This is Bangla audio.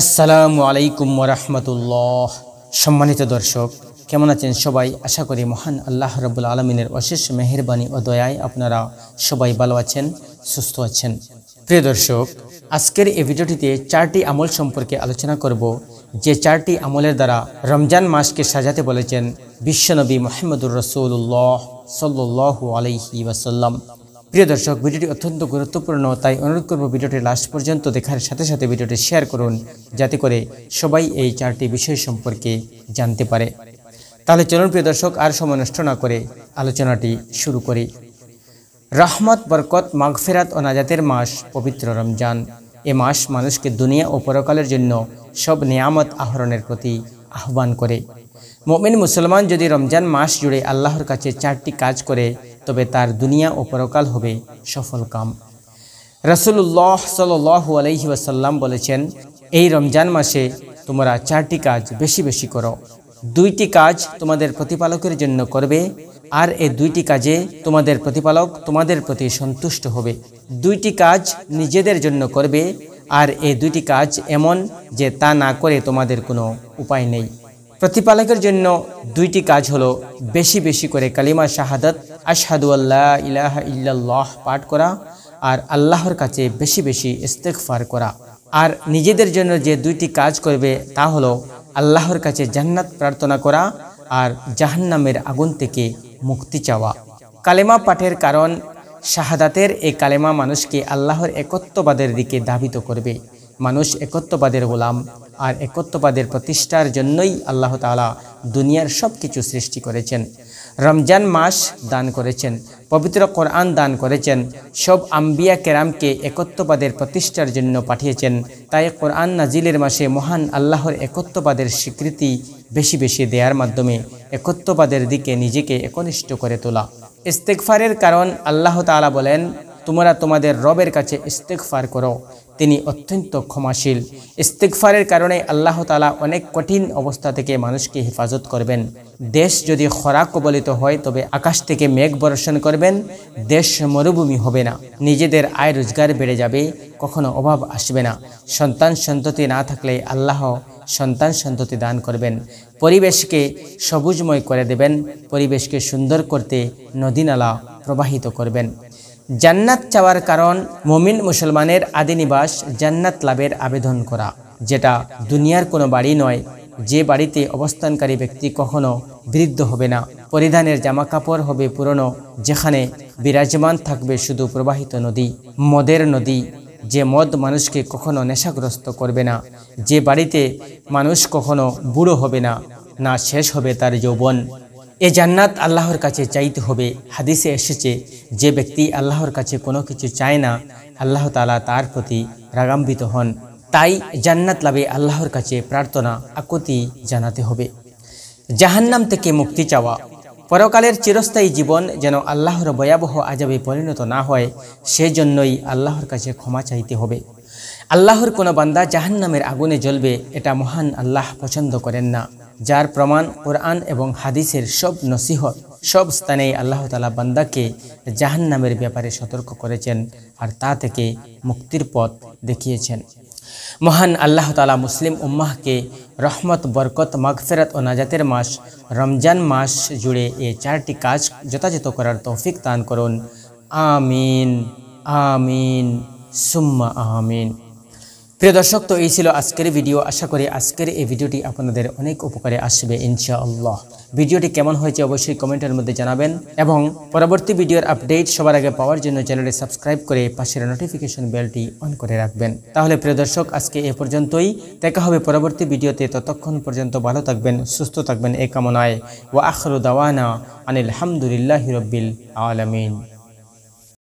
আসসালামু আলাইকুম ওরহমতুল্লাহ সম্মানিত দর্শক কেমন আছেন সবাই আশা করি মহান আল্লাহ রবুল আলমিনের অশেষ মেহরবানি ও দয়ায় আপনারা সবাই ভালো আছেন সুস্থ আছেন প্রিয় দর্শক আজকের এই ভিডিওটিতে চারটি আমল সম্পর্কে আলোচনা করব যে চারটি আমলের দ্বারা রমজান মাসকে সাজাতে বলেছেন বিশ্বনবী মোহাম্মদুর রসুল্লাহ সাল্লু আলহি ওয়াসাল্লাম প্রিয় দর্শক ভিডিওটি অত্যন্ত গুরুত্বপূর্ণ তাই অনুরোধ করব ভিডিওটি লাস্ট পর্যন্ত দেখার সাথে সাথে ভিডিওটি শেয়ার করুন যাতে করে সবাই এই চারটি বিষয় সম্পর্কে জানতে পারে তাহলে চলুন প্রিয় দর্শক আর সময় নষ্ট না করে আলোচনাটি শুরু করি রাহমত বরকত মাগফেরাত ও নাজাতের মাস পবিত্র রমজান এ মাস মানুষকে দুনিয়া ও পরকালের জন্য সব নিয়ামত আহরণের প্রতি আহ্বান করে মমিন মুসলমান যদি রমজান মাস জুড়ে আল্লাহর কাছে চারটি কাজ করে তবে তার দুনিয়া ও পরকাল হবে সফল কাম রসুল্লাহ সাল্লাহ আলহি ওয়াসাল্লাম বলেছেন এই রমজান মাসে তোমরা চারটি কাজ বেশি বেশি করো দুইটি কাজ তোমাদের প্রতিপালকের জন্য করবে আর এই দুইটি কাজে তোমাদের প্রতিপালক তোমাদের প্রতি সন্তুষ্ট হবে দুইটি কাজ নিজেদের জন্য করবে আর এই দুইটি কাজ এমন যে তা না করে তোমাদের কোনো উপায় নেই প্রতিপালকের জন্য দুইটি কাজ হলো বেশি বেশি করে কালিমা শাহাদত আশহাদু আল্লাহ ইলাহা ইল্লাল্লাহ পাঠ করা আর আল্লাহর কাছে বেশি বেশি ইস্তেকফার করা আর নিজেদের জন্য যে দুইটি কাজ করবে তা হলো আল্লাহর কাছে জান্নাত প্রার্থনা করা আর জাহান্নামের আগুন থেকে মুক্তি চাওয়া কালেমা পাঠের কারণ শাহাদাতের এই কালেমা মানুষকে আল্লাহর একত্ববাদের দিকে ধাবিত করবে মানুষ একত্ববাদের গোলাম আর একত্ববাদের প্রতিষ্ঠার জন্যই আল্লাহ তালা দুনিয়ার সব কিছু সৃষ্টি করেছেন রমজান মাস দান করেছেন পবিত্র কোরআন দান করেছেন সব আম্বিয়া কেরামকে একত্ববাদের প্রতিষ্ঠার জন্য পাঠিয়েছেন তাই কোরআন নাজিলের মাসে মহান আল্লাহর একত্ববাদের স্বীকৃতি বেশি বেশি দেয়ার মাধ্যমে একত্ববাদের দিকে নিজেকে একনিষ্ঠ করে তোলা ইস্তেকফারের কারণ আল্লাহ তালা বলেন তোমরা তোমাদের রবের কাছে ইস্তেকফার করো তিনি অত্যন্ত ক্ষমাশীল ইস্তেকফারের কারণে আল্লাহ তালা অনেক কঠিন অবস্থা থেকে মানুষকে হেফাজত করবেন দেশ যদি খরা কবলিত হয় তবে আকাশ থেকে মেঘ বর্ষণ করবেন দেশ মরুভূমি হবে না নিজেদের আয় রোজগার বেড়ে যাবে কখনো অভাব আসবে না সন্তান সন্ততি না থাকলে আল্লাহ সন্তান সন্ততি দান করবেন পরিবেশকে সবুজময় করে দেবেন পরিবেশকে সুন্দর করতে নদীনালা প্রবাহিত করবেন জান্নাত চাওয়ার কারণ মমিন মুসলমানের আদিনিবাস জান্নাত লাভের আবেদন করা যেটা দুনিয়ার কোনো বাড়ি নয় যে বাড়িতে অবস্থানকারী ব্যক্তি কখনো বৃদ্ধ হবে না পরিধানের জামা কাপড় হবে পুরনো যেখানে বিরাজমান থাকবে শুধু প্রবাহিত নদী মদের নদী যে মদ মানুষকে কখনো নেশাগ্রস্ত করবে না যে বাড়িতে মানুষ কখনো বুড়ো হবে না না শেষ হবে তার যৌবন এ জান্নাত আল্লাহর কাছে চাইতে হবে হাদিসে এসেছে যে ব্যক্তি আল্লাহর কাছে কোনো কিছু চায় না আল্লাহ তালা তার প্রতি রাগাম্বিত হন তাই জান্নাত লাভে আল্লাহর কাছে প্রার্থনা আকুতি জানাতে হবে জাহান্নাম থেকে মুক্তি চাওয়া পরকালের চিরস্থায়ী জীবন যেন আল্লাহর ভয়াবহ আজাবে পরিণত না হয় সেজন্যই আল্লাহর কাছে ক্ষমা চাইতে হবে আল্লাহর কোনো বান্দা জাহান্নামের আগুনে জ্বলবে এটা মহান আল্লাহ পছন্দ করেন না যার প্রমাণ কোরআন এবং হাদিসের সব নসিহত সব স্থানেই আল্লাহ তালা বান্দাকে জাহান নামের ব্যাপারে সতর্ক করেছেন আর তা থেকে মুক্তির পথ দেখিয়েছেন মহান আল্লাহ তালা মুসলিম উম্মাহকে রহমত বরকত মাগফেরাত ও নাজাতের মাস রমজান মাস জুড়ে এ চারটি কাজ যথাযথ করার তৌফিক দান করুন আমিন আমিন সুম্মা আমিন প্রিয় দর্শক তো এই ছিল আজকের ভিডিও আশা করি আজকের এই ভিডিওটি আপনাদের অনেক উপকারে আসবে ইনশাআল্লাহ ভিডিওটি কেমন হয়েছে অবশ্যই কমেন্টের মধ্যে জানাবেন এবং পরবর্তী ভিডিওর আপডেট সবার আগে পাওয়ার জন্য চ্যানেলটি সাবস্ক্রাইব করে পাশের নোটিফিকেশন বেলটি অন করে রাখবেন তাহলে প্রিয় দর্শক আজকে এ পর্যন্তই দেখা হবে পরবর্তী ভিডিওতে ততক্ষণ পর্যন্ত ভালো থাকবেন সুস্থ থাকবেন এ কামনায় ও আখরু দাওয়ানা আনিল হামদুলিল্লাহ রব্বিল আলমিন